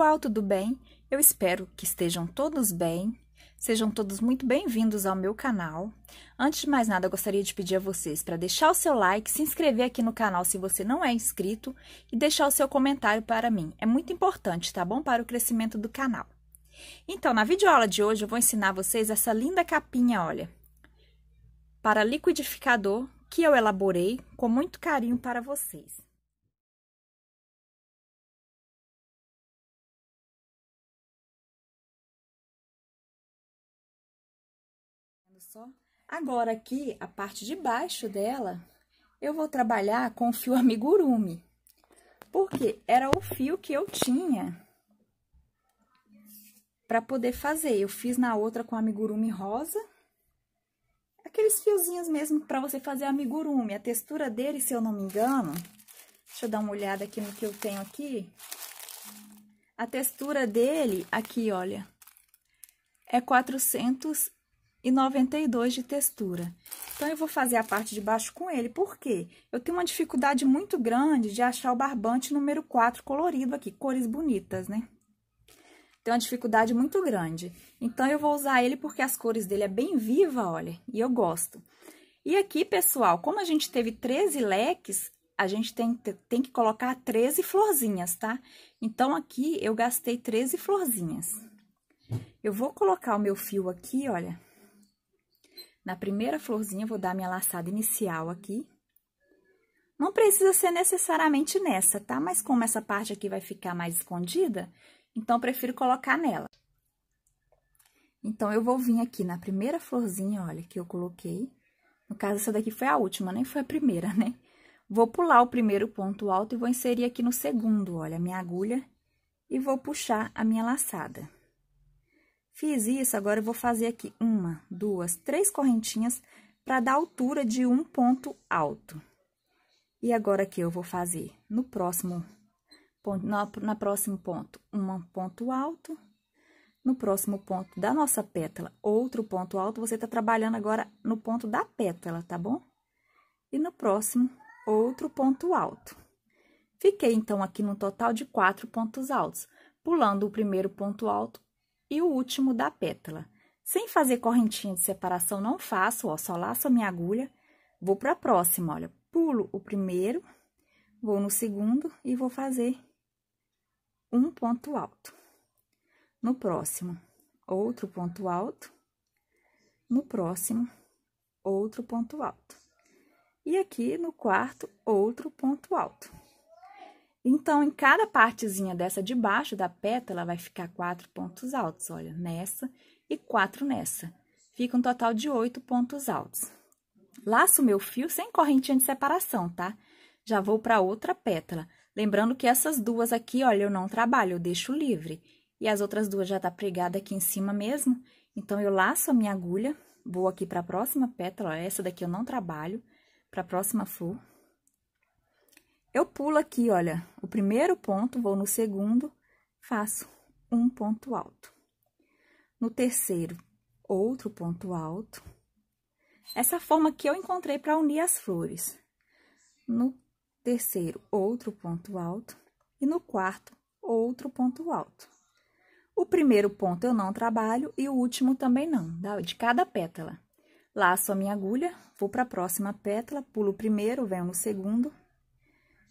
Pessoal, tudo bem? Eu espero que estejam todos bem. Sejam todos muito bem-vindos ao meu canal. Antes de mais nada, gostaria de pedir a vocês para deixar o seu like, se inscrever aqui no canal se você não é inscrito e deixar o seu comentário para mim. É muito importante, tá bom? Para o crescimento do canal. Então, na videoaula de hoje, eu vou ensinar vocês essa linda capinha, olha, para liquidificador que eu elaborei com muito carinho para vocês. só. Agora aqui, a parte de baixo dela, eu vou trabalhar com o fio amigurumi. Porque era o fio que eu tinha para poder fazer. Eu fiz na outra com amigurumi rosa. Aqueles fiozinhos mesmo para você fazer amigurumi. A textura dele, se eu não me engano, deixa eu dar uma olhada aqui no que eu tenho aqui. A textura dele, aqui, olha, é 400 e 92 de textura. Então, eu vou fazer a parte de baixo com ele, porque eu tenho uma dificuldade muito grande de achar o barbante número 4 colorido aqui, cores bonitas, né? Tem uma dificuldade muito grande. Então, eu vou usar ele porque as cores dele é bem viva, olha, e eu gosto. E aqui, pessoal, como a gente teve 13 leques, a gente tem, tem que colocar 13 florzinhas, tá? Então, aqui eu gastei 13 florzinhas. Eu vou colocar o meu fio aqui, olha, na primeira florzinha, vou dar minha laçada inicial aqui. Não precisa ser necessariamente nessa, tá? Mas como essa parte aqui vai ficar mais escondida, então, prefiro colocar nela. Então, eu vou vir aqui na primeira florzinha, olha, que eu coloquei. No caso, essa daqui foi a última, nem foi a primeira, né? Vou pular o primeiro ponto alto e vou inserir aqui no segundo, olha, a minha agulha. E vou puxar a minha laçada. Fiz isso, agora eu vou fazer aqui uma, duas, três correntinhas para dar altura de um ponto alto. E agora aqui eu vou fazer no próximo ponto, na, na próximo ponto, um ponto alto. No próximo ponto da nossa pétala, outro ponto alto, você tá trabalhando agora no ponto da pétala, tá bom? E no próximo, outro ponto alto. Fiquei, então, aqui no total de quatro pontos altos. Pulando o primeiro ponto alto, e o último da pétala. Sem fazer correntinha de separação, não faço, ó, só laço a minha agulha, vou para a próxima, olha, pulo o primeiro, vou no segundo e vou fazer um ponto alto. No próximo, outro ponto alto. No próximo, outro ponto alto. E aqui no quarto, outro ponto alto. Então, em cada partezinha dessa de baixo da pétala, vai ficar quatro pontos altos, olha, nessa e quatro nessa. Fica um total de oito pontos altos. Laço meu fio sem correntinha de separação, tá? Já vou para outra pétala. Lembrando que essas duas aqui, olha, eu não trabalho, eu deixo livre. E as outras duas já tá pregada aqui em cima mesmo. Então, eu laço a minha agulha, vou aqui para a próxima pétala, ó, essa daqui eu não trabalho, para a próxima flor eu pulo aqui, olha, o primeiro ponto, vou no segundo, faço um ponto alto. No terceiro, outro ponto alto. Essa forma que eu encontrei para unir as flores. No terceiro, outro ponto alto. E no quarto, outro ponto alto. O primeiro ponto eu não trabalho e o último também não, de cada pétala. Laço a minha agulha, vou para a próxima pétala, pulo o primeiro, venho no segundo,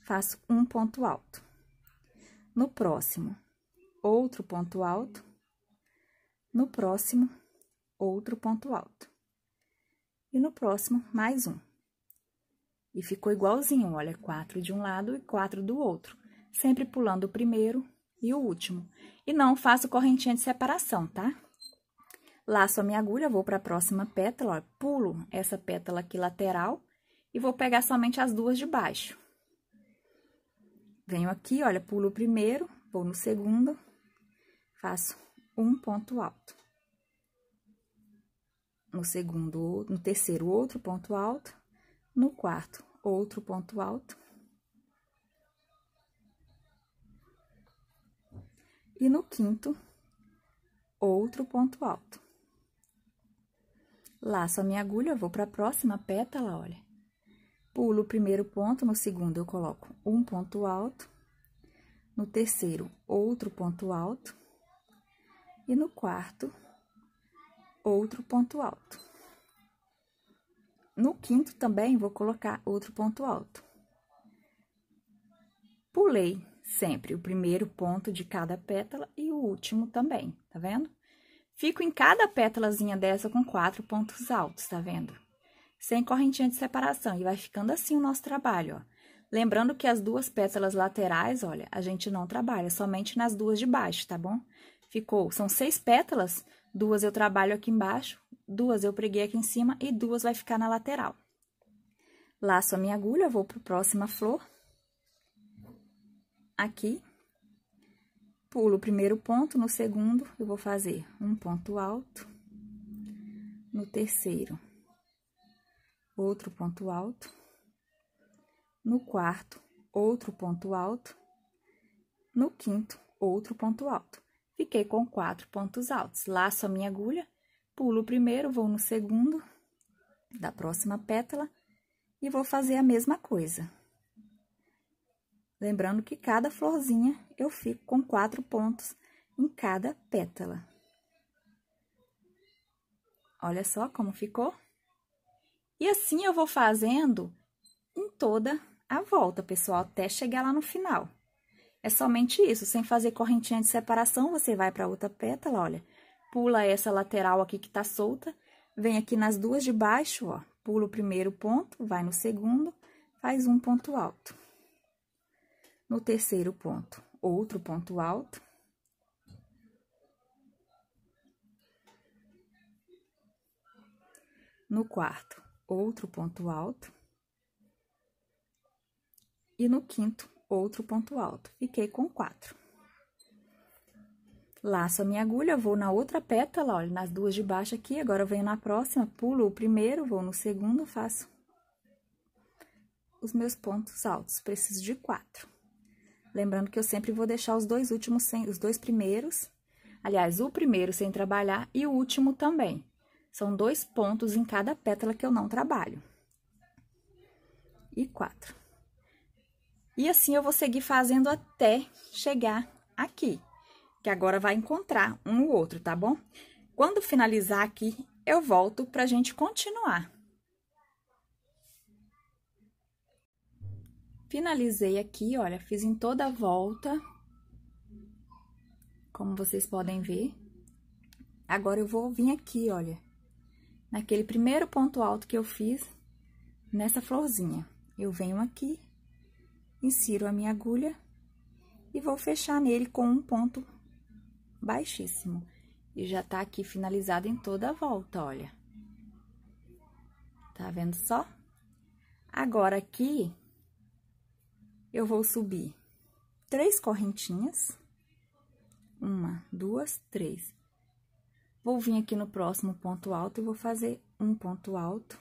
faço um ponto alto. No próximo, outro ponto alto. No próximo, outro ponto alto. E no próximo, mais um. E ficou igualzinho, olha, quatro de um lado e quatro do outro. Sempre pulando o primeiro e o último. E não faço correntinha de separação, tá? Laço a minha agulha, vou para a próxima pétala, ó, pulo essa pétala aqui lateral e vou pegar somente as duas de baixo. Venho aqui, olha, pulo o primeiro, vou no segundo, faço um ponto alto. No segundo, no terceiro, outro ponto alto. No quarto, outro ponto alto. E no quinto, outro ponto alto. Laço a minha agulha, vou para a próxima pétala, olha pulo o primeiro ponto, no segundo eu coloco um ponto alto, no terceiro, outro ponto alto, e no quarto, outro ponto alto. No quinto também vou colocar outro ponto alto. Pulei sempre o primeiro ponto de cada pétala e o último também, tá vendo? Fico em cada pétalazinha dessa com quatro pontos altos, tá vendo? sem correntinha de separação, e vai ficando assim o nosso trabalho, ó. Lembrando que as duas pétalas laterais, olha, a gente não trabalha, somente nas duas de baixo, tá bom? Ficou, são seis pétalas, duas eu trabalho aqui embaixo, duas eu preguei aqui em cima e duas vai ficar na lateral. Laço a minha agulha, vou para a próxima flor. Aqui, pulo o primeiro ponto, no segundo eu vou fazer um ponto alto, no terceiro outro ponto alto. No quarto, outro ponto alto. No quinto, outro ponto alto. Fiquei com quatro pontos altos. Laço a minha agulha, pulo o primeiro, vou no segundo da próxima pétala e vou fazer a mesma coisa. Lembrando que cada florzinha eu fico com quatro pontos em cada pétala. Olha só como ficou. E assim eu vou fazendo em toda a volta, pessoal, até chegar lá no final. É somente isso, sem fazer correntinha de separação, você vai para outra pétala, olha. Pula essa lateral aqui que tá solta, vem aqui nas duas de baixo, ó. Pula o primeiro ponto, vai no segundo, faz um ponto alto. No terceiro ponto, outro ponto alto. No quarto, outro ponto alto. E no quinto, outro ponto alto. Fiquei com quatro. Laço a minha agulha, vou na outra pétala, olha, nas duas de baixo aqui, agora venho na próxima, pulo o primeiro, vou no segundo, faço os meus pontos altos. Preciso de quatro. Lembrando que eu sempre vou deixar os dois últimos sem, os dois primeiros, aliás, o primeiro sem trabalhar e o último também. São dois pontos em cada pétala que eu não trabalho. E quatro. E assim eu vou seguir fazendo até chegar aqui, que agora vai encontrar um o outro, tá bom? Quando finalizar aqui, eu volto pra gente continuar. Finalizei aqui, olha, fiz em toda a volta, como vocês podem ver. Agora, eu vou vir aqui, olha, naquele primeiro ponto alto que eu fiz, nessa florzinha. Eu venho aqui, insiro a minha agulha e vou fechar nele com um ponto baixíssimo. E já tá aqui finalizado em toda a volta, olha. Tá vendo só? Agora, aqui, eu vou subir três correntinhas. Uma, duas, três. Vou vir aqui no próximo ponto alto e vou fazer um ponto alto.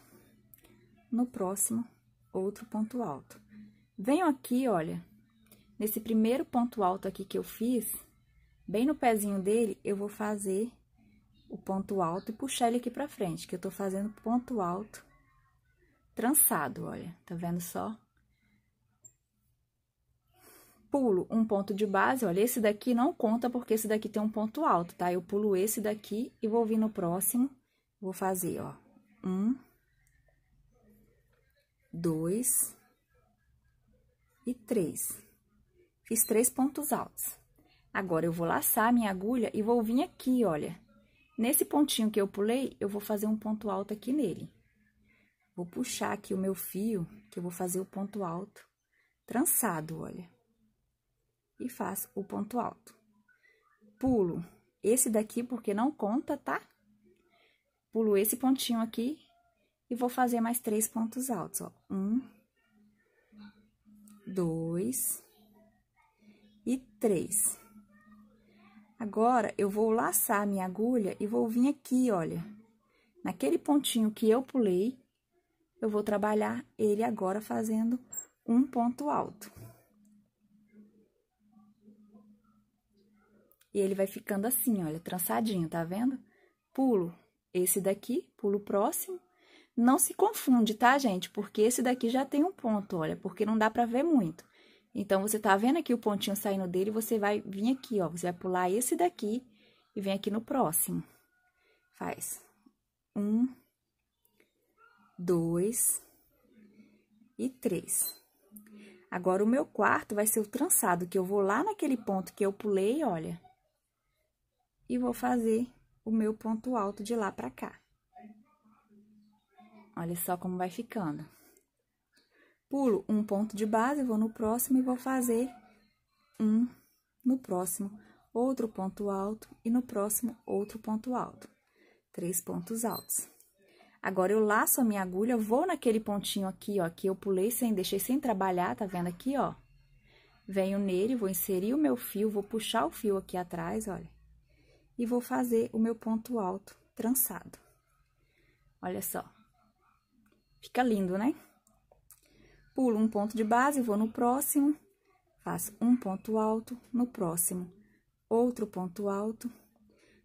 No próximo, outro ponto alto. Venho aqui, olha, nesse primeiro ponto alto aqui que eu fiz, bem no pezinho dele, eu vou fazer o ponto alto e puxar ele aqui pra frente, que eu tô fazendo ponto alto trançado, olha, tá vendo só? pulo um ponto de base, olha, esse daqui não conta porque esse daqui tem um ponto alto, tá? Eu pulo esse daqui e vou vir no próximo, vou fazer, ó, um, dois e três. Fiz três pontos altos. Agora, eu vou laçar a minha agulha e vou vir aqui, olha. Nesse pontinho que eu pulei, eu vou fazer um ponto alto aqui nele. Vou puxar aqui o meu fio, que eu vou fazer o ponto alto trançado, olha e faço o ponto alto. Pulo esse daqui porque não conta, tá? Pulo esse pontinho aqui e vou fazer mais três pontos altos, ó. Um, dois e três. Agora, eu vou laçar minha agulha e vou vir aqui, olha. Naquele pontinho que eu pulei, eu vou trabalhar ele agora fazendo um ponto alto. E ele vai ficando assim, olha, trançadinho, tá vendo? Pulo esse daqui, pulo o próximo. Não se confunde, tá, gente? Porque esse daqui já tem um ponto, olha, porque não dá pra ver muito. Então, você tá vendo aqui o pontinho saindo dele, você vai vir aqui, ó, você vai pular esse daqui e vem aqui no próximo. Faz um, dois e três. Agora, o meu quarto vai ser o trançado, que eu vou lá naquele ponto que eu pulei, olha, e vou fazer o meu ponto alto de lá pra cá. Olha só como vai ficando. Pulo um ponto de base, vou no próximo e vou fazer um no próximo, outro ponto alto e no próximo outro ponto alto. Três pontos altos. Agora, eu laço a minha agulha, vou naquele pontinho aqui, ó, que eu pulei sem, deixei sem trabalhar, tá vendo aqui, ó? Venho nele, vou inserir o meu fio, vou puxar o fio aqui atrás, olha e vou fazer o meu ponto alto trançado. Olha só. Fica lindo, né? Pulo um ponto de base, vou no próximo, faço um ponto alto, no próximo, outro ponto alto,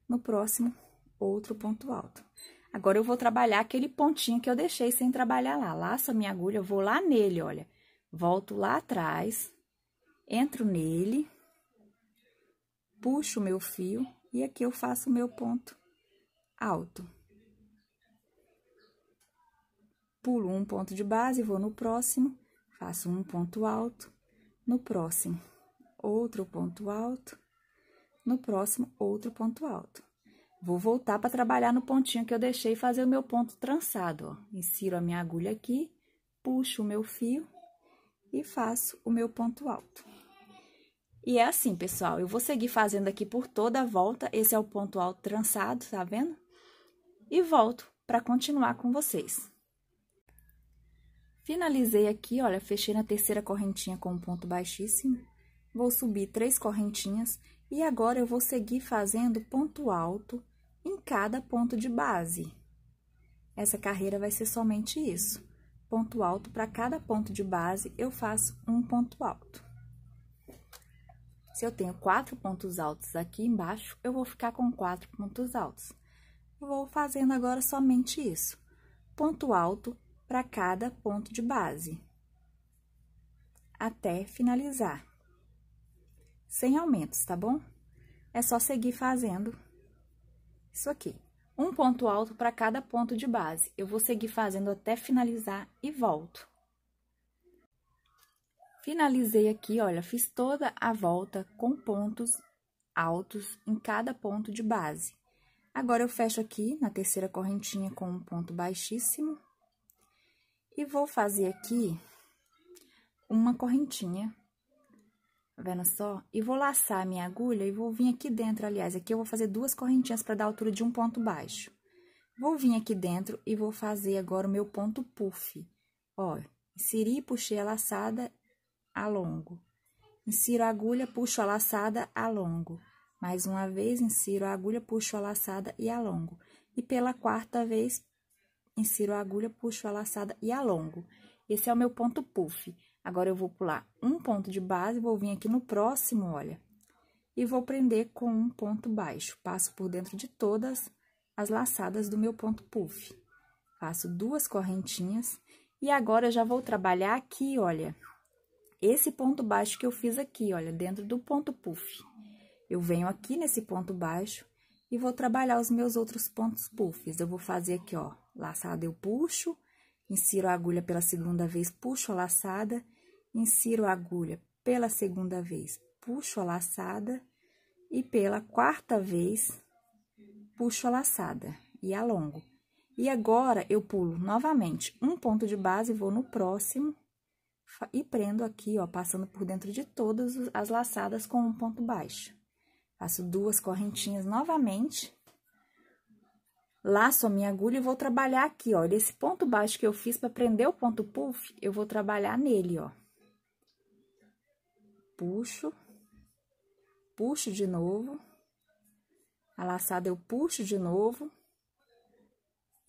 no próximo, outro ponto alto. Agora, eu vou trabalhar aquele pontinho que eu deixei sem trabalhar lá. Laço a minha agulha, vou lá nele, olha. Volto lá atrás, entro nele, puxo o meu fio, e aqui eu faço o meu ponto alto. Pulo um ponto de base, vou no próximo, faço um ponto alto, no próximo, outro ponto alto, no próximo, outro ponto alto. Vou voltar para trabalhar no pontinho que eu deixei e fazer o meu ponto trançado, ó. Insiro a minha agulha aqui, puxo o meu fio e faço o meu ponto alto. E é assim, pessoal, eu vou seguir fazendo aqui por toda a volta, esse é o ponto alto trançado, tá vendo? E volto para continuar com vocês. Finalizei aqui, olha, fechei na terceira correntinha com um ponto baixíssimo, vou subir três correntinhas e agora eu vou seguir fazendo ponto alto em cada ponto de base. Essa carreira vai ser somente isso, ponto alto para cada ponto de base eu faço um ponto alto. Se eu tenho quatro pontos altos aqui embaixo, eu vou ficar com quatro pontos altos. Vou fazendo agora somente isso. Ponto alto para cada ponto de base. Até finalizar. Sem aumentos, tá bom? É só seguir fazendo isso aqui. Um ponto alto para cada ponto de base. Eu vou seguir fazendo até finalizar e volto. Finalizei aqui, olha, fiz toda a volta com pontos altos em cada ponto de base. Agora, eu fecho aqui na terceira correntinha com um ponto baixíssimo. E vou fazer aqui uma correntinha, tá vendo só? E vou laçar a minha agulha e vou vir aqui dentro, aliás, aqui eu vou fazer duas correntinhas para dar a altura de um ponto baixo. Vou vir aqui dentro e vou fazer agora o meu ponto puff. Ó, inseri, puxei a laçada alongo. Insiro a agulha, puxo a laçada, alongo. Mais uma vez, insiro a agulha, puxo a laçada e alongo. E pela quarta vez, insiro a agulha, puxo a laçada e alongo. Esse é o meu ponto puff. Agora, eu vou pular um ponto de base, vou vir aqui no próximo, olha. E vou prender com um ponto baixo. Passo por dentro de todas as laçadas do meu ponto puff. Faço duas correntinhas. E agora, eu já vou trabalhar aqui, olha. Olha esse ponto baixo que eu fiz aqui, olha, dentro do ponto puff. Eu venho aqui nesse ponto baixo e vou trabalhar os meus outros pontos puffs. Eu vou fazer aqui, ó, laçada eu puxo, insiro a agulha pela segunda vez, puxo a laçada, insiro a agulha pela segunda vez, puxo a laçada e pela quarta vez puxo a laçada e alongo. E agora eu pulo novamente um ponto de base, vou no próximo e prendo aqui, ó, passando por dentro de todas as laçadas com um ponto baixo. Faço duas correntinhas novamente. Laço a minha agulha e vou trabalhar aqui, ó. Esse ponto baixo que eu fiz para prender o ponto puff, eu vou trabalhar nele, ó. Puxo. Puxo de novo. A laçada eu puxo de novo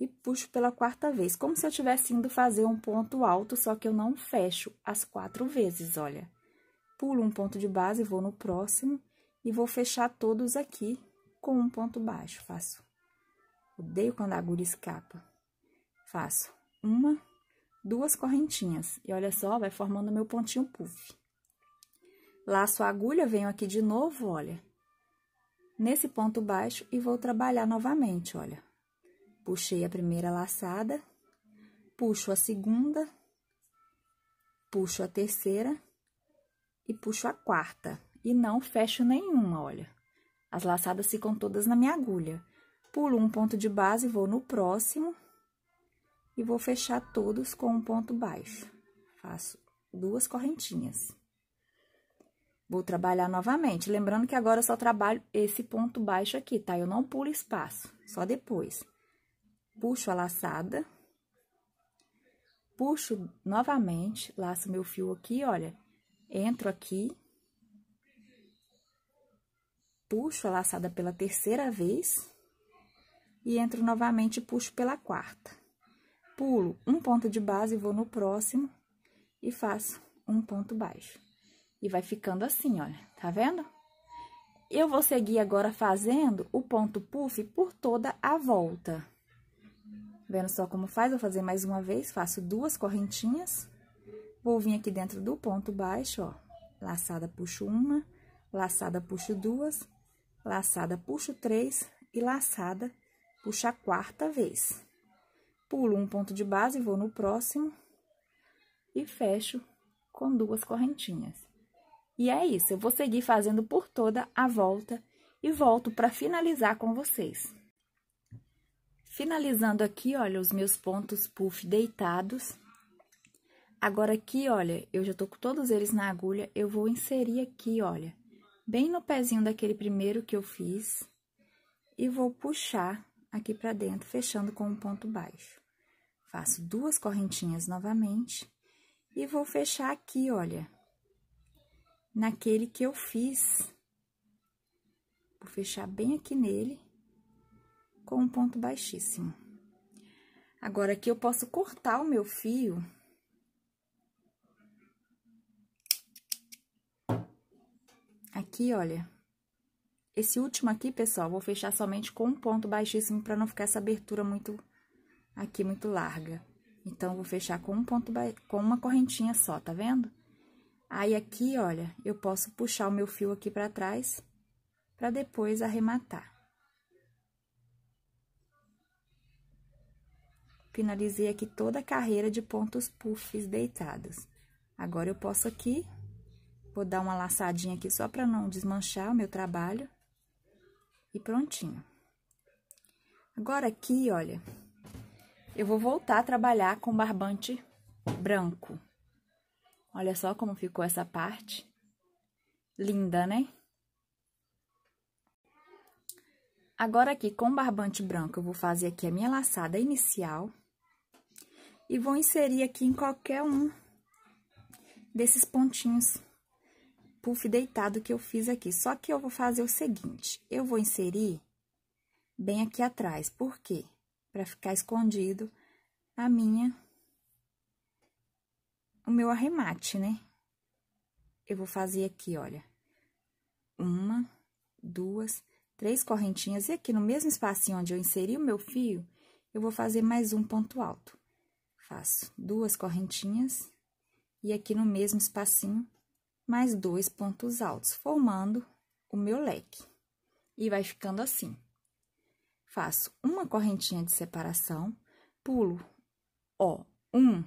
e puxo pela quarta vez, como se eu estivesse indo fazer um ponto alto, só que eu não fecho as quatro vezes, olha. Pulo um ponto de base, vou no próximo e vou fechar todos aqui com um ponto baixo. Faço. Odeio quando a agulha escapa. Faço uma, duas correntinhas e olha só, vai formando meu pontinho puff. Laço a agulha, venho aqui de novo, olha, nesse ponto baixo e vou trabalhar novamente, olha. Puxei a primeira laçada, puxo a segunda, puxo a terceira e puxo a quarta. E não fecho nenhuma, olha. As laçadas ficam todas na minha agulha. Pulo um ponto de base, vou no próximo e vou fechar todos com um ponto baixo. Faço duas correntinhas. Vou trabalhar novamente, lembrando que agora eu só trabalho esse ponto baixo aqui, tá? Eu não pulo espaço, só depois puxo a laçada, puxo novamente, laço meu fio aqui, olha, entro aqui, puxo a laçada pela terceira vez e entro novamente e puxo pela quarta. Pulo um ponto de base, vou no próximo e faço um ponto baixo. E vai ficando assim, olha, tá vendo? Eu vou seguir agora fazendo o ponto puff por toda a volta. Vendo só como faz, vou fazer mais uma vez, faço duas correntinhas. Vou vir aqui dentro do ponto baixo, ó. Laçada, puxo uma, laçada, puxo duas, laçada, puxo três e laçada, puxo a quarta vez. Pulo um ponto de base, vou no próximo e fecho com duas correntinhas. E é isso, eu vou seguir fazendo por toda a volta e volto para finalizar com vocês. Finalizando aqui, olha, os meus pontos puff deitados. Agora aqui, olha, eu já tô com todos eles na agulha, eu vou inserir aqui, olha, bem no pezinho daquele primeiro que eu fiz. E vou puxar aqui pra dentro, fechando com um ponto baixo. Faço duas correntinhas novamente e vou fechar aqui, olha, naquele que eu fiz. Vou fechar bem aqui nele com um ponto baixíssimo. Agora, aqui eu posso cortar o meu fio. Aqui, olha. Esse último aqui, pessoal, vou fechar somente com um ponto baixíssimo para não ficar essa abertura muito aqui muito larga. Então, vou fechar com um ponto ba... com uma correntinha só, tá vendo? Aí aqui, olha, eu posso puxar o meu fio aqui para trás para depois arrematar. Finalizei aqui toda a carreira de pontos puffs deitados. Agora, eu posso aqui, vou dar uma laçadinha aqui só para não desmanchar o meu trabalho. E prontinho. Agora, aqui, olha, eu vou voltar a trabalhar com barbante branco. Olha só como ficou essa parte. Linda, né? Agora aqui com barbante branco eu vou fazer aqui a minha laçada inicial e vou inserir aqui em qualquer um desses pontinhos puff deitado que eu fiz aqui. Só que eu vou fazer o seguinte, eu vou inserir bem aqui atrás, por quê? Para ficar escondido a minha o meu arremate, né? Eu vou fazer aqui, olha, uma, duas, três correntinhas, e aqui no mesmo espacinho onde eu inseri o meu fio, eu vou fazer mais um ponto alto faço duas correntinhas e aqui no mesmo espacinho, mais dois pontos altos, formando o meu leque. E vai ficando assim. Faço uma correntinha de separação, pulo, ó, um,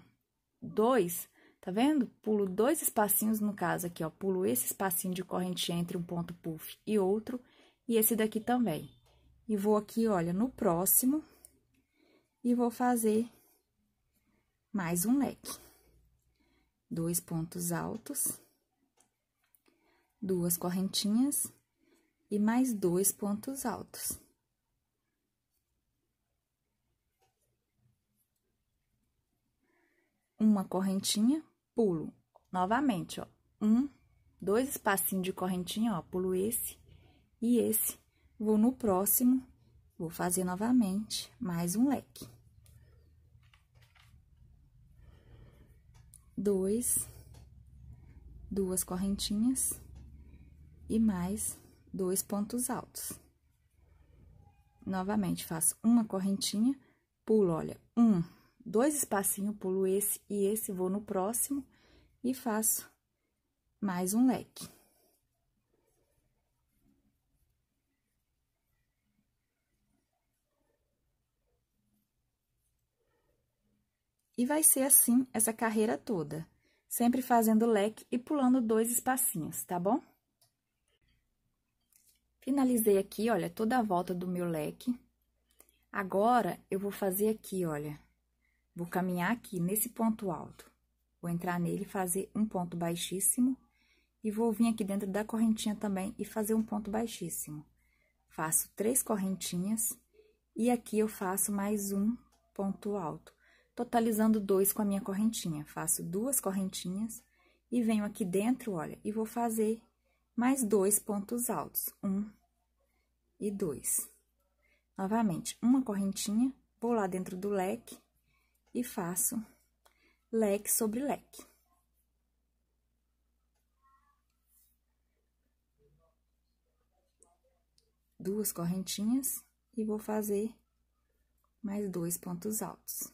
dois, tá vendo? Pulo dois espacinhos, no caso aqui, ó, pulo esse espacinho de correntinha entre um ponto puff e outro, e esse daqui também. E vou aqui, olha, no próximo, e vou fazer mais um leque. Dois pontos altos, duas correntinhas e mais dois pontos altos. Uma correntinha, pulo novamente, ó. Um, dois espacinhos de correntinha, ó, pulo esse e esse. Vou no próximo, vou fazer novamente mais um leque. dois, duas correntinhas e mais dois pontos altos. Novamente, faço uma correntinha, pulo, olha, um, dois espacinhos, pulo esse e esse, vou no próximo e faço mais um leque. E vai ser assim essa carreira toda, sempre fazendo leque e pulando dois espacinhos, tá bom? Finalizei aqui, olha, toda a volta do meu leque. Agora, eu vou fazer aqui, olha, vou caminhar aqui nesse ponto alto. Vou entrar nele, fazer um ponto baixíssimo e vou vir aqui dentro da correntinha também e fazer um ponto baixíssimo. Faço três correntinhas e aqui eu faço mais um ponto alto totalizando dois com a minha correntinha. Faço duas correntinhas e venho aqui dentro, olha, e vou fazer mais dois pontos altos. Um e dois. Novamente, uma correntinha, vou lá dentro do leque e faço leque sobre leque. Duas correntinhas e vou fazer mais dois pontos altos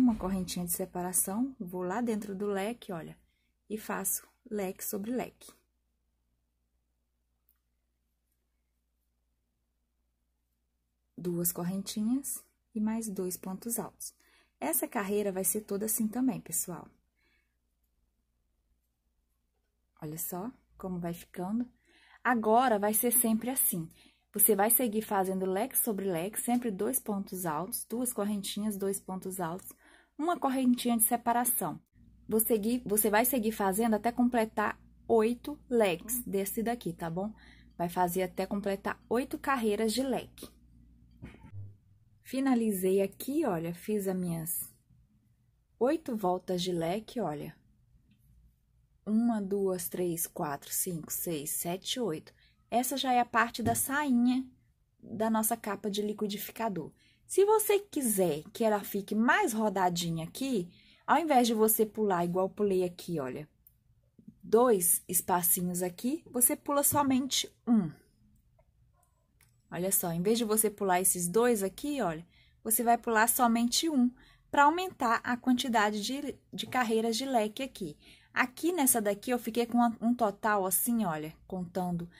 uma correntinha de separação, vou lá dentro do leque, olha, e faço leque sobre leque. Duas correntinhas e mais dois pontos altos. Essa carreira vai ser toda assim também, pessoal. Olha só como vai ficando. Agora, vai ser sempre assim. Você vai seguir fazendo leque sobre leque, sempre dois pontos altos, duas correntinhas, dois pontos altos, uma correntinha de separação. Você, vai seguir fazendo até completar oito leques uhum. desse daqui, tá bom? Vai fazer até completar oito carreiras de leque. Finalizei aqui, olha, fiz as minhas oito voltas de leque, olha. Uma, duas, três, quatro, cinco, seis, sete, oito. Essa já é a parte da sainha da nossa capa de liquidificador. Se você quiser que ela fique mais rodadinha aqui, ao invés de você pular igual pulei aqui, olha, dois espacinhos aqui, você pula somente um. Olha só, em vez de você pular esses dois aqui, olha, você vai pular somente um para aumentar a quantidade de, de carreiras de leque aqui. Aqui nessa daqui eu fiquei com um total assim, olha, contando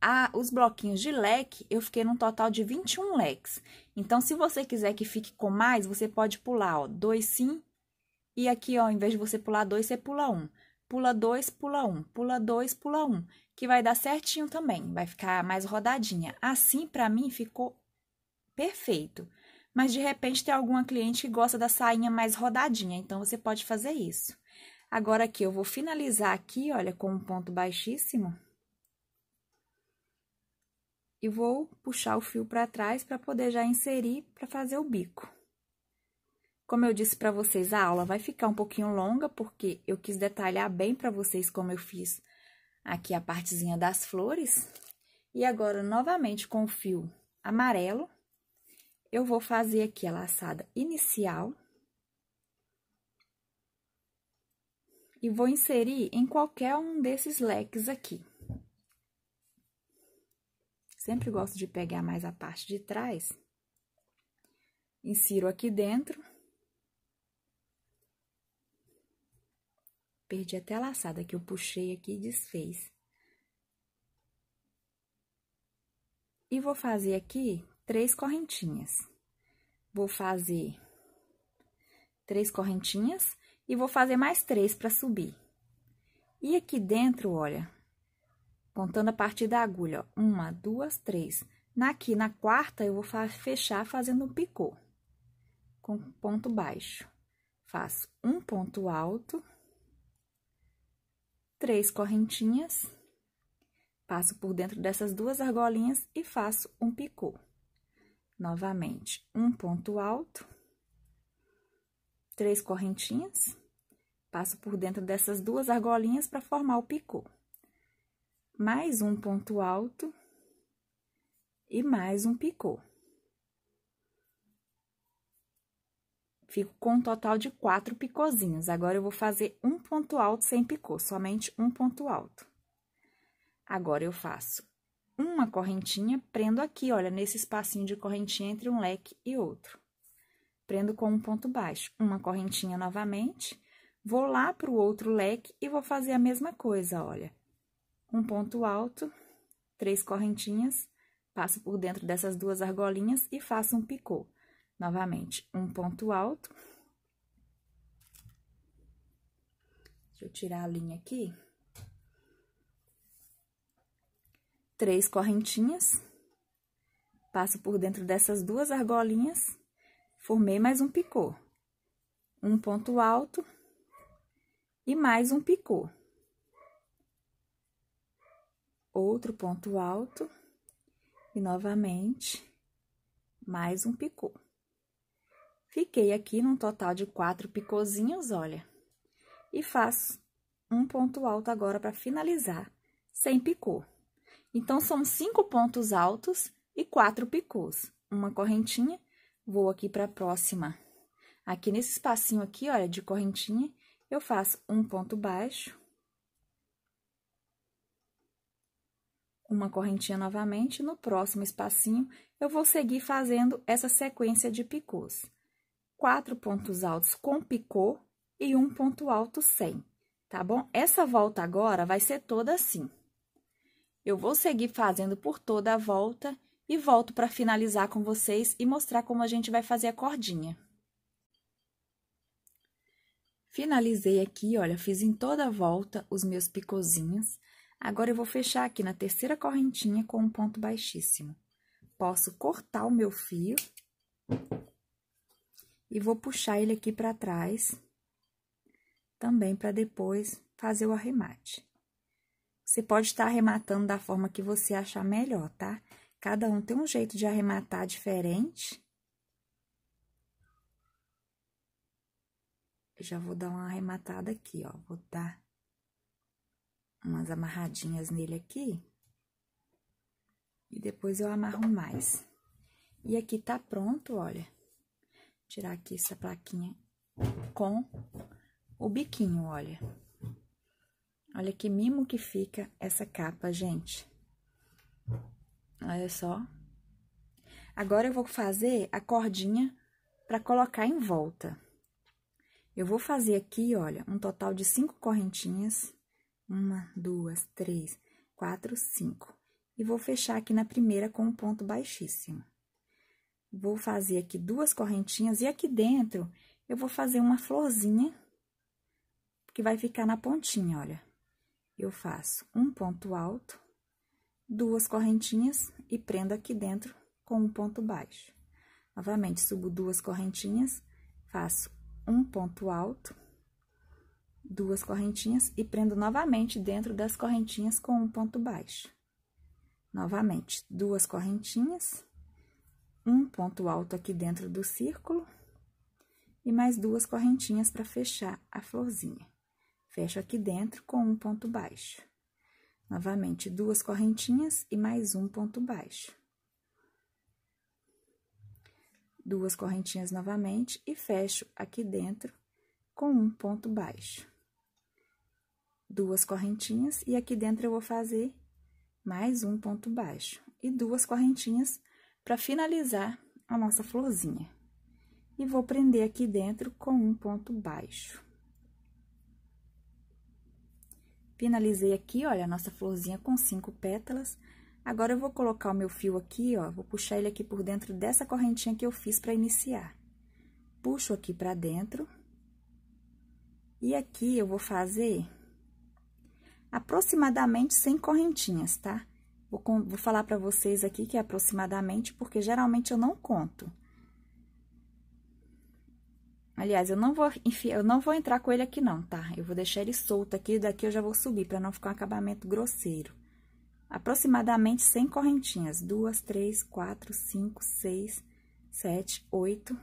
a, os bloquinhos de leque, eu fiquei num total de 21 leques. Então, se você quiser que fique com mais, você pode pular, ó, dois sim, e aqui, ó, ao invés de você pular dois, você pula um. Pula dois, pula um, pula dois, pula um, que vai dar certinho também, vai ficar mais rodadinha. Assim, pra mim, ficou perfeito. Mas, de repente, tem alguma cliente que gosta da sainha mais rodadinha, então, você pode fazer isso. Agora, aqui, eu vou finalizar aqui, olha, com um ponto baixíssimo e vou puxar o fio para trás para poder já inserir para fazer o bico. Como eu disse para vocês, a aula vai ficar um pouquinho longa, porque eu quis detalhar bem para vocês como eu fiz aqui a partezinha das flores. E agora, novamente com o fio amarelo, eu vou fazer aqui a laçada inicial. E vou inserir em qualquer um desses leques aqui sempre gosto de pegar mais a parte de trás. Insiro aqui dentro. Perdi até a laçada que eu puxei aqui e desfez. E vou fazer aqui três correntinhas. Vou fazer três correntinhas e vou fazer mais três para subir. E aqui dentro, olha, contando a partir da agulha, ó, uma, duas, três. Aqui na quarta, eu vou fechar fazendo um picô com ponto baixo. Faço um ponto alto, três correntinhas, passo por dentro dessas duas argolinhas e faço um picô. Novamente, um ponto alto, três correntinhas, passo por dentro dessas duas argolinhas para formar o picô mais um ponto alto e mais um picô. Fico com um total de quatro picôzinhos. Agora, eu vou fazer um ponto alto sem picô, somente um ponto alto. Agora, eu faço uma correntinha, prendo aqui, olha, nesse espacinho de correntinha entre um leque e outro. Prendo com um ponto baixo, uma correntinha novamente, vou lá para o outro leque e vou fazer a mesma coisa, olha um ponto alto, três correntinhas, passo por dentro dessas duas argolinhas e faço um picô. Novamente, um ponto alto. Deixa eu tirar a linha aqui. Três correntinhas, passo por dentro dessas duas argolinhas, formei mais um picô. Um ponto alto e mais um picô outro ponto alto e novamente mais um picô. Fiquei aqui num total de quatro picôzinhos, olha, e faço um ponto alto agora para finalizar, sem picô. Então, são cinco pontos altos e quatro picôs. Uma correntinha, vou aqui para a próxima. Aqui nesse espacinho aqui, olha, de correntinha, eu faço um ponto baixo, uma correntinha novamente, no próximo espacinho, eu vou seguir fazendo essa sequência de picôs. Quatro pontos altos com picô e um ponto alto sem, tá bom? Essa volta agora vai ser toda assim. Eu vou seguir fazendo por toda a volta e volto para finalizar com vocês e mostrar como a gente vai fazer a cordinha. Finalizei aqui, olha, fiz em toda a volta os meus picôzinhos. Agora eu vou fechar aqui na terceira correntinha com um ponto baixíssimo. Posso cortar o meu fio e vou puxar ele aqui para trás, também para depois fazer o arremate. Você pode estar tá arrematando da forma que você achar melhor, tá? Cada um tem um jeito de arrematar diferente. Eu já vou dar uma arrematada aqui, ó. Vou dar umas amarradinhas nele aqui. E depois eu amarro mais. E aqui tá pronto, olha. Tirar aqui essa plaquinha com o biquinho, olha. Olha que mimo que fica essa capa, gente. Olha só. Agora eu vou fazer a cordinha para colocar em volta. Eu vou fazer aqui, olha, um total de cinco correntinhas. Uma, duas, três, quatro, cinco. E vou fechar aqui na primeira com um ponto baixíssimo. Vou fazer aqui duas correntinhas e aqui dentro eu vou fazer uma florzinha que vai ficar na pontinha, olha. Eu faço um ponto alto, duas correntinhas e prendo aqui dentro com um ponto baixo. Novamente, subo duas correntinhas, faço um ponto alto duas correntinhas e prendo novamente dentro das correntinhas com um ponto baixo. Novamente, duas correntinhas, um ponto alto aqui dentro do círculo e mais duas correntinhas para fechar a florzinha. Fecho aqui dentro com um ponto baixo. Novamente, duas correntinhas e mais um ponto baixo. Duas correntinhas novamente e fecho aqui dentro com um ponto baixo duas correntinhas e aqui dentro eu vou fazer mais um ponto baixo e duas correntinhas para finalizar a nossa florzinha. E vou prender aqui dentro com um ponto baixo. Finalizei aqui, olha, a nossa florzinha com cinco pétalas. Agora, eu vou colocar o meu fio aqui, ó, vou puxar ele aqui por dentro dessa correntinha que eu fiz para iniciar. Puxo aqui para dentro. E aqui, eu vou fazer aproximadamente 100 correntinhas, tá? Vou, vou falar para vocês aqui que é aproximadamente, porque geralmente eu não conto. Aliás, eu não vou enfim, eu não vou entrar com ele aqui não, tá? Eu vou deixar ele solto aqui, daqui eu já vou subir para não ficar um acabamento grosseiro. Aproximadamente 100 correntinhas, duas, três, quatro, cinco, seis, sete, oito,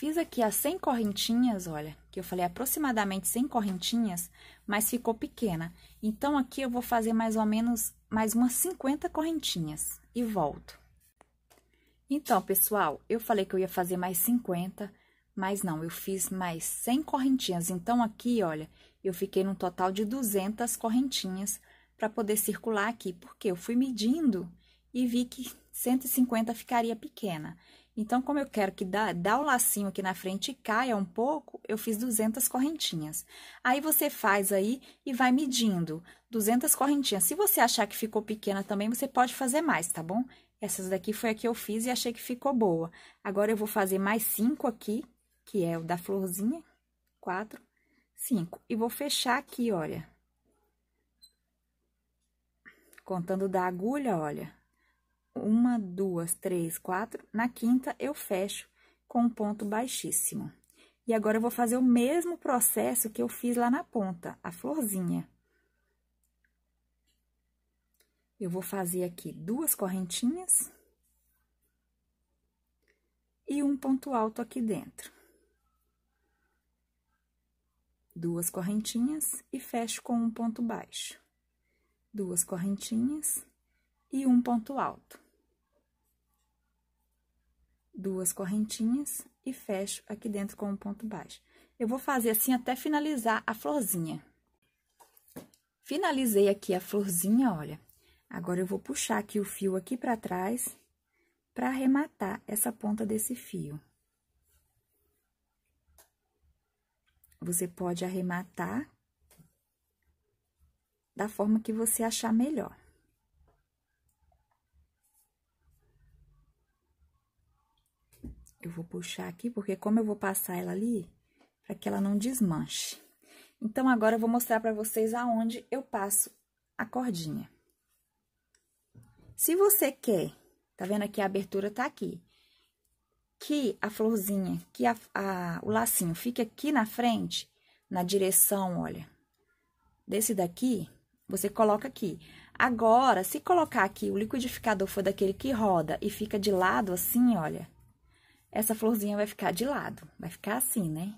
Fiz aqui as 100 correntinhas, olha, que eu falei aproximadamente 100 correntinhas, mas ficou pequena. Então, aqui eu vou fazer mais ou menos mais umas 50 correntinhas e volto. Então, pessoal, eu falei que eu ia fazer mais 50, mas não, eu fiz mais 100 correntinhas. Então, aqui, olha, eu fiquei num total de 200 correntinhas para poder circular aqui, porque eu fui medindo e vi que 150 ficaria pequena. Então, como eu quero que dá, dá o lacinho aqui na frente e caia um pouco, eu fiz 200 correntinhas. Aí, você faz aí e vai medindo 200 correntinhas. Se você achar que ficou pequena também, você pode fazer mais, tá bom? Essas daqui foi a que eu fiz e achei que ficou boa. Agora, eu vou fazer mais cinco aqui, que é o da florzinha, quatro, cinco. E vou fechar aqui, olha. Contando da agulha, olha uma, duas, três, quatro. Na quinta, eu fecho com um ponto baixíssimo. E agora, eu vou fazer o mesmo processo que eu fiz lá na ponta, a florzinha. Eu vou fazer aqui duas correntinhas e um ponto alto aqui dentro. Duas correntinhas e fecho com um ponto baixo. Duas correntinhas e um ponto alto. Duas correntinhas e fecho aqui dentro com um ponto baixo. Eu vou fazer assim até finalizar a florzinha. Finalizei aqui a florzinha, olha. Agora, eu vou puxar aqui o fio aqui para trás para arrematar essa ponta desse fio. Você pode arrematar da forma que você achar melhor. Eu vou puxar aqui, porque como eu vou passar ela ali, para que ela não desmanche. Então, agora eu vou mostrar para vocês aonde eu passo a cordinha. Se você quer, tá vendo aqui, a abertura tá aqui, que a florzinha, que a, a, o lacinho fique aqui na frente, na direção, olha, desse daqui, você coloca aqui. Agora, se colocar aqui, o liquidificador for daquele que roda e fica de lado assim, olha, essa florzinha vai ficar de lado, vai ficar assim, né?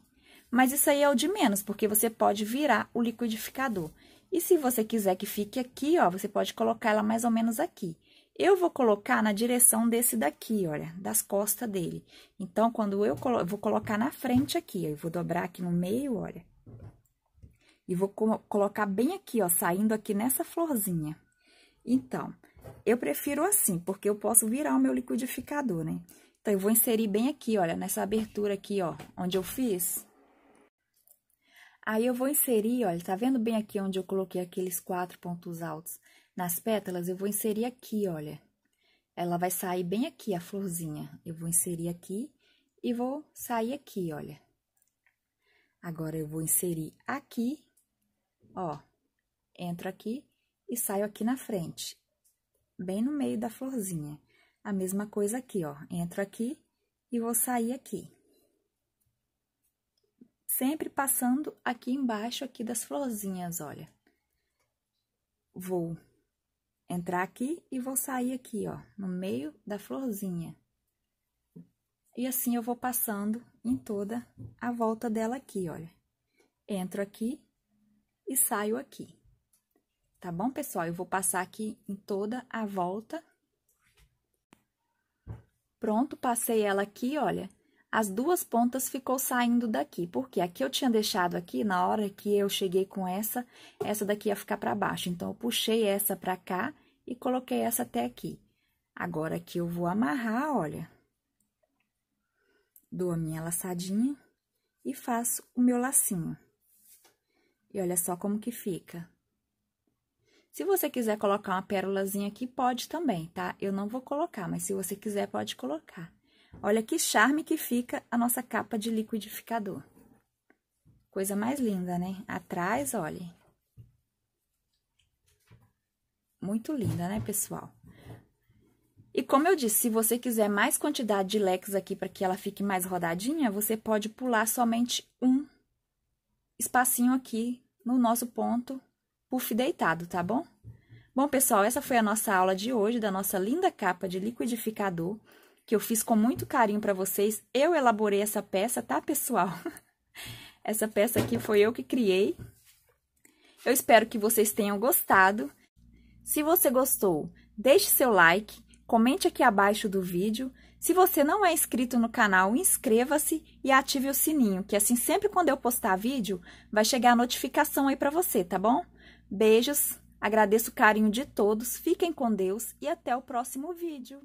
Mas isso aí é o de menos, porque você pode virar o liquidificador. E se você quiser que fique aqui, ó, você pode colocar ela mais ou menos aqui. Eu vou colocar na direção desse daqui, olha, das costas dele. Então, quando eu colo vou colocar na frente aqui, ó, eu vou dobrar aqui no meio, olha. E vou co colocar bem aqui, ó, saindo aqui nessa florzinha. Então, eu prefiro assim, porque eu posso virar o meu liquidificador, né? Então, eu vou inserir bem aqui, olha, nessa abertura aqui, ó, onde eu fiz. Aí, eu vou inserir, olha, tá vendo bem aqui onde eu coloquei aqueles quatro pontos altos? Nas pétalas, eu vou inserir aqui, olha. Ela vai sair bem aqui, a florzinha. Eu vou inserir aqui e vou sair aqui, olha. Agora, eu vou inserir aqui, ó, entro aqui e saio aqui na frente, bem no meio da florzinha. A mesma coisa aqui, ó. Entro aqui e vou sair aqui. Sempre passando aqui embaixo aqui das florzinhas, olha. Vou entrar aqui e vou sair aqui, ó, no meio da florzinha. E assim eu vou passando em toda a volta dela aqui, olha. Entro aqui e saio aqui. Tá bom, pessoal? Eu vou passar aqui em toda a volta Pronto, passei ela aqui, olha. As duas pontas ficou saindo daqui, porque aqui eu tinha deixado aqui, na hora que eu cheguei com essa, essa daqui ia ficar para baixo. Então, eu puxei essa para cá e coloquei essa até aqui. Agora, aqui eu vou amarrar, olha. Dou a minha laçadinha e faço o meu lacinho. E olha só como que fica. Se você quiser colocar uma pérolazinha aqui, pode também, tá? Eu não vou colocar, mas se você quiser, pode colocar. Olha que charme que fica a nossa capa de liquidificador. Coisa mais linda, né? Atrás, olha. Muito linda, né, pessoal? E como eu disse, se você quiser mais quantidade de leques aqui para que ela fique mais rodadinha, você pode pular somente um espacinho aqui no nosso ponto puff deitado, tá bom? Bom, pessoal, essa foi a nossa aula de hoje da nossa linda capa de liquidificador, que eu fiz com muito carinho para vocês. Eu elaborei essa peça, tá, pessoal? essa peça aqui foi eu que criei. Eu espero que vocês tenham gostado. Se você gostou, deixe seu like, comente aqui abaixo do vídeo. Se você não é inscrito no canal, inscreva-se e ative o sininho, que assim sempre quando eu postar vídeo, vai chegar a notificação aí para você, tá bom? Beijos, agradeço o carinho de todos, fiquem com Deus e até o próximo vídeo.